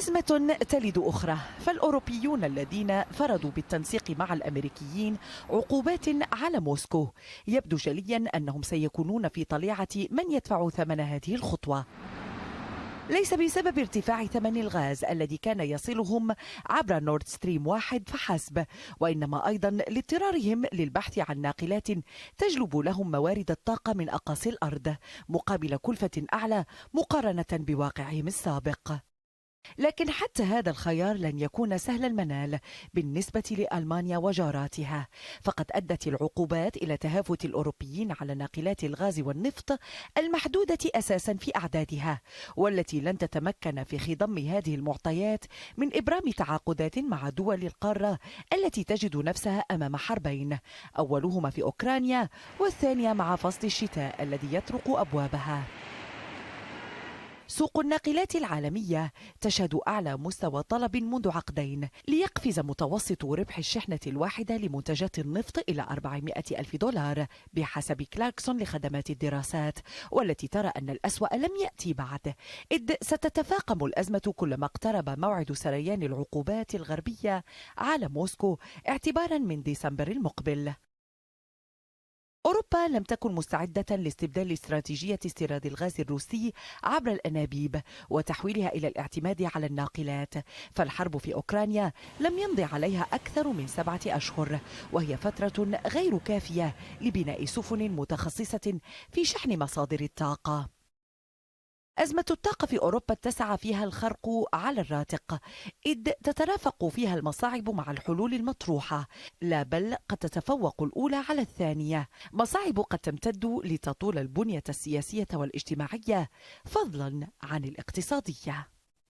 أزمة تلد أخرى فالأوروبيون الذين فرضوا بالتنسيق مع الأمريكيين عقوبات على موسكو يبدو جليا أنهم سيكونون في طليعة من يدفع ثمن هذه الخطوة ليس بسبب ارتفاع ثمن الغاز الذي كان يصلهم عبر نورد ستريم واحد فحسب وإنما أيضا لاضطرارهم للبحث عن ناقلات تجلب لهم موارد الطاقة من أقاصي الأرض مقابل كلفة أعلى مقارنة بواقعهم السابق لكن حتى هذا الخيار لن يكون سهل المنال بالنسبة لألمانيا وجاراتها فقد أدت العقوبات إلى تهافت الأوروبيين على ناقلات الغاز والنفط المحدودة أساسا في أعدادها والتي لن تتمكن في خضم هذه المعطيات من إبرام تعاقدات مع دول القارة التي تجد نفسها أمام حربين أولهما في أوكرانيا والثانية مع فصل الشتاء الذي يطرق أبوابها سوق الناقلات العالمية تشهد أعلى مستوى طلب منذ عقدين ليقفز متوسط ربح الشحنة الواحدة لمنتجات النفط إلى 400 ألف دولار بحسب كلاركسون لخدمات الدراسات والتي ترى أن الأسوأ لم يأتي بعد إذ ستتفاقم الأزمة كلما اقترب موعد سريان العقوبات الغربية على موسكو اعتبارا من ديسمبر المقبل أوروبا لم تكن مستعدة لاستبدال استراتيجية استيراد الغاز الروسي عبر الأنابيب وتحويلها إلى الاعتماد على الناقلات فالحرب في أوكرانيا لم يمضي عليها أكثر من سبعة أشهر وهي فترة غير كافية لبناء سفن متخصصة في شحن مصادر الطاقة أزمة الطاقة في أوروبا اتسع فيها الخرق على الراتق إذ تترافق فيها المصاعب مع الحلول المطروحة لا بل قد تتفوق الأولى على الثانية مصاعب قد تمتد لتطول البنية السياسية والاجتماعية فضلا عن الاقتصادية